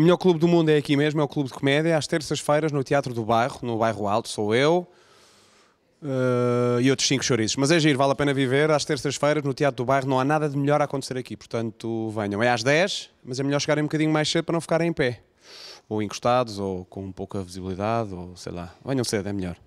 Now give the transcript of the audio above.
O melhor clube do mundo é aqui mesmo, é o Clube de Comédia, às terças-feiras no Teatro do Bairro, no Bairro Alto, sou eu. Uh, e outros cinco chouriços. Mas é giro, vale a pena viver. Às terças-feiras, no Teatro do Bairro, não há nada de melhor a acontecer aqui. Portanto, venham. É às 10, mas é melhor chegarem um bocadinho mais cedo para não ficarem em pé. Ou encostados, ou com pouca visibilidade, ou sei lá. Venham cedo, é melhor.